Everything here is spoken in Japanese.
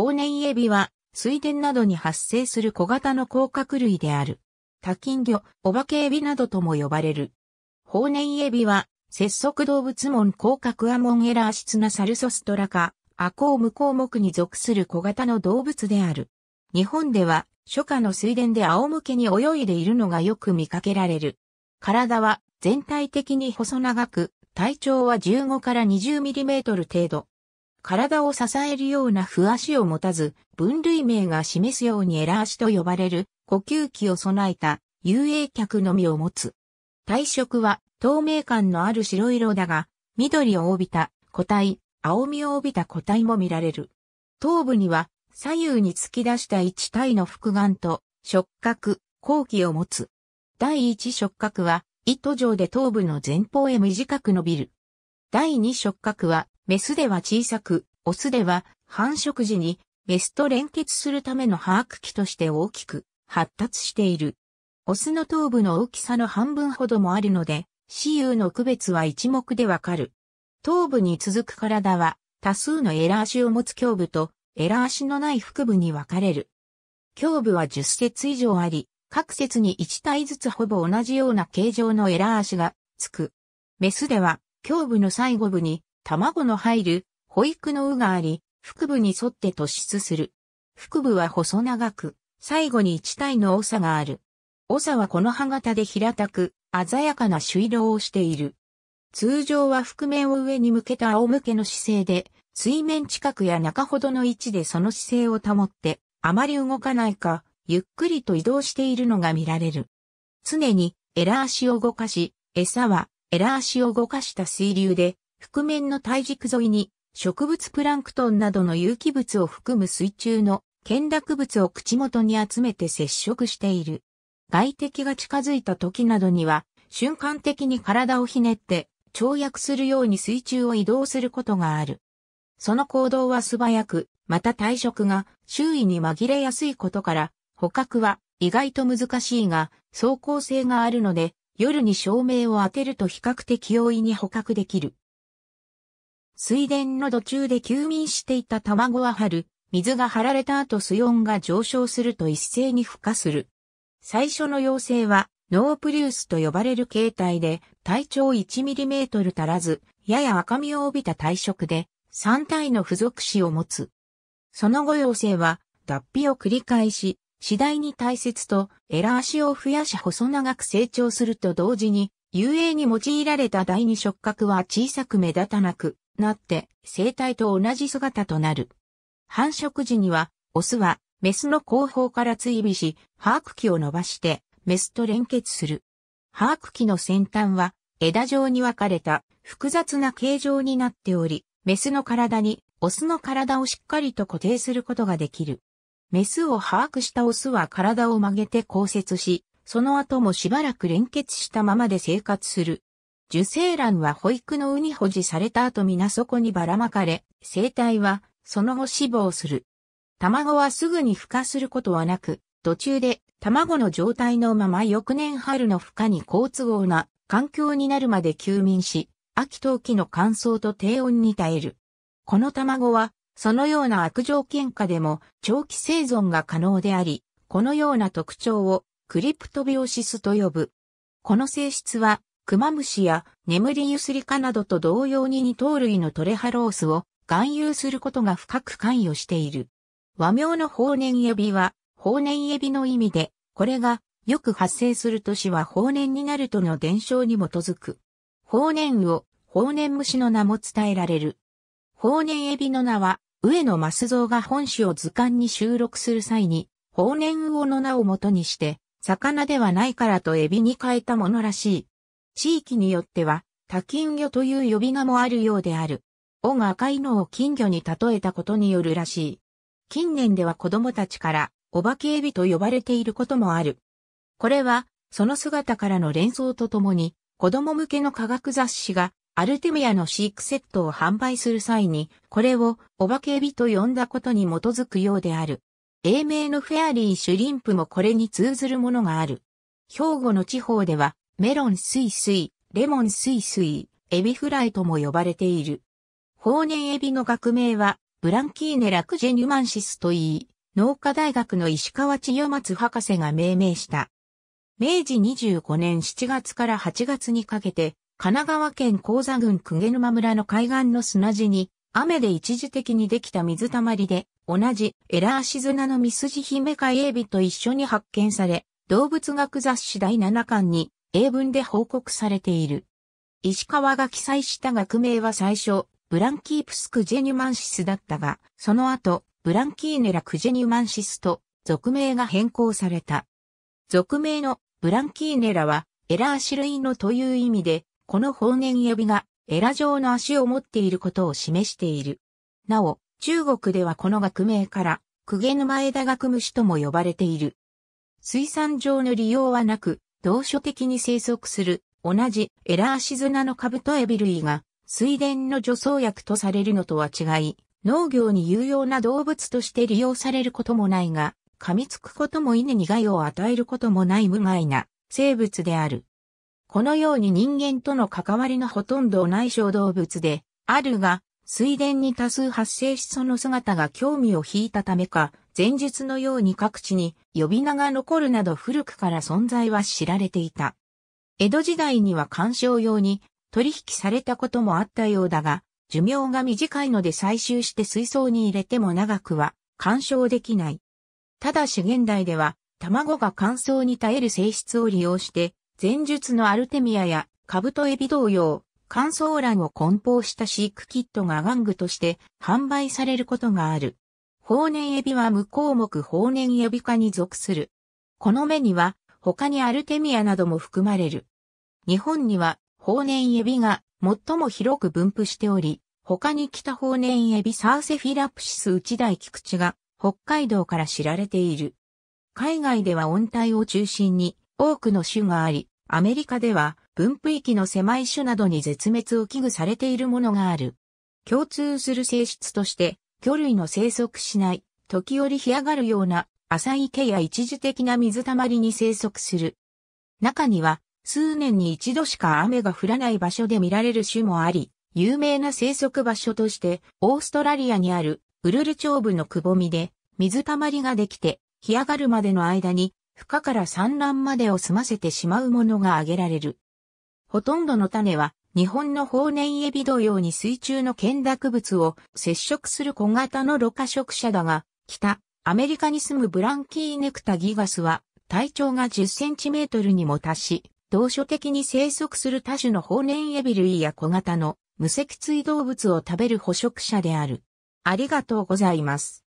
法年エビは、水田などに発生する小型の甲殻類である。多金魚、お化けエビなどとも呼ばれる。法年エビは、節足動物門甲殻アモンエラー質なサルソストラカ、アコウム項目に属する小型の動物である。日本では、初夏の水田で仰向けに泳いでいるのがよく見かけられる。体は全体的に細長く、体長は15から20ミリメートル程度。体を支えるような不足を持たず、分類名が示すようにエラー足と呼ばれる呼吸器を備えた遊泳客のみを持つ。体色は透明感のある白色だが、緑を帯びた個体、青みを帯びた個体も見られる。頭部には左右に突き出した一体の複眼と触覚、後期を持つ。第一触覚は糸状で頭部の前方へ短く伸びる。第二触覚はメスでは小さく、オスでは繁殖時にメスと連結するための把握器として大きく発達している。オスの頭部の大きさの半分ほどもあるので、雌雄の区別は一目でわかる。頭部に続く体は多数のエラー足を持つ胸部とエラー足のない腹部に分かれる。胸部は10節以上あり、各節に1体ずつほぼ同じような形状のエラー足がつく。メスでは胸部の最後部に卵の入る、保育の羽があり、腹部に沿って突出する。腹部は細長く、最後に一体の長がある。長はこの歯型で平たく、鮮やかな朱色をしている。通常は覆面を上に向けた仰向けの姿勢で、水面近くや中ほどの位置でその姿勢を保って、あまり動かないか、ゆっくりと移動しているのが見られる。常にエラ足を動かし、餌はエラ足を動かした水流で覆面の体軸沿いに植物プランクトンなどの有機物を含む水中の見落物を口元に集めて接触している。外敵が近づいた時などには瞬間的に体をひねって跳躍するように水中を移動することがある。その行動は素早く、また体色が周囲に紛れやすいことから捕獲は意外と難しいが走行性があるので夜に照明を当てると比較的容易に捕獲できる。水田の途中で休眠していた卵は春、水が張られた後水温が上昇すると一斉に孵化する。最初の妖精は、ノープリウスと呼ばれる形態で、体長1トル足らず、やや赤みを帯びた体色で、3体の付属子を持つ。その後妖精は、脱皮を繰り返し、次第に大切と、エラ足を増やし細長く成長すると同時に、遊泳に用いられた第二触覚は小さく目立たなく、なって生体と同じ姿となる。繁殖時には、オスはメスの後方から追尾し、把握器を伸ばしてメスと連結する。把握器の先端は枝状に分かれた複雑な形状になっており、メスの体にオスの体をしっかりと固定することができる。メスを把握したオスは体を曲げて交接し、その後もしばらく連結したままで生活する。受精卵は保育のうに保持された後皆底にばらまかれ、生体はその後死亡する。卵はすぐに孵化することはなく、途中で卵の状態のまま翌年春の孵化に好都合な環境になるまで休眠し、秋冬季の乾燥と低温に耐える。この卵は、そのような悪条件下でも長期生存が可能であり、このような特徴をクリプトビオシスと呼ぶ。この性質はクマムシや眠りゆすりかなどと同様に二頭類のトレハロースを含有することが深く関与している。和名の法年エビは、法年エビの意味で、これがよく発生する年は法年になるとの伝承に基づく。法年魚、法年虫の名も伝えられる。法年エビの名は、上野増蔵が本誌を図鑑に収録する際に、法年魚の名を元にして、魚ではないからとエビに変えたものらしい。地域によっては、多金魚という呼び名もあるようである。尾が赤いのを金魚に例えたことによるらしい。近年では子供たちから、お化けエビと呼ばれていることもある。これは、その姿からの連想とともに、子供向けの科学雑誌が、アルテミアの飼育セットを販売する際に、これを、お化けエビと呼んだことに基づくようである。英名のフェアリーシュリンプもこれに通ずるものがある。兵庫の地方では、メロンスイスイ、レモンスイスイ、エビフライとも呼ばれている。法然エビの学名は、ブランキーネ・ラクジェニュマンシスといい、農科大学の石川千代松博士が命名した。明治25年7月から8月にかけて、神奈川県高座郡毛沼村の海岸の砂地に、雨で一時的にできた水たまりで、同じエラーシズナのミスジヒメカエビと一緒に発見され、動物学雑誌第7巻に英文で報告されている。石川が記載した学名は最初、ブランキープスクジェニュマンシスだったが、その後、ブランキーネラクジェニュマンシスと、俗名が変更された。俗名のブランキーネラは、エラー種類のという意味で、この方年呼びが、エラ状の足を持っていることを示している。なお、中国ではこの学名から、クゲヌマエダガクムシとも呼ばれている。水産上の利用はなく、同所的に生息する、同じエラーシズナのカブトエビ類が、水田の除草薬とされるのとは違い、農業に有用な動物として利用されることもないが、噛みつくことも稲に害を与えることもない無害な生物である。このように人間との関わりのほとんどをない小動物であるが、水田に多数発生しその姿が興味を引いたためか、前述のように各地に呼び名が残るなど古くから存在は知られていた。江戸時代には鑑賞用に取引されたこともあったようだが、寿命が短いので採集して水槽に入れても長くは鑑賞できない。ただし現代では卵が乾燥に耐える性質を利用して、前述のアルテミアやカブトエビ同様、乾燥卵を梱包した飼育キットが玩具として販売されることがある。法年エビは無項目法年エビ科に属する。この目には他にアルテミアなども含まれる。日本には法年エビが最も広く分布しており、他に北方年エビサーセフィラプシス内大菊池が北海道から知られている。海外では温帯を中心に多くの種があり、アメリカでは分布域の狭い種などに絶滅を危惧されているものがある。共通する性質として、魚類の生息しない、時折干上がるような浅い池や一時的な水たまりに生息する。中には、数年に一度しか雨が降らない場所で見られる種もあり、有名な生息場所として、オーストラリアにあるウルル長部のくぼみで、水たまりができて、干上がるまでの間に、孵化から産卵までを済ませてしまうものが挙げられる。ほとんどの種は日本の法年エビ同様に水中の見濁物を接触する小型のろ過食者だが、北、アメリカに住むブランキーネクタギガスは体長が10センチメートルにも達し、同所的に生息する多種の法年エビ類や小型の無脊椎動物を食べる捕食者である。ありがとうございます。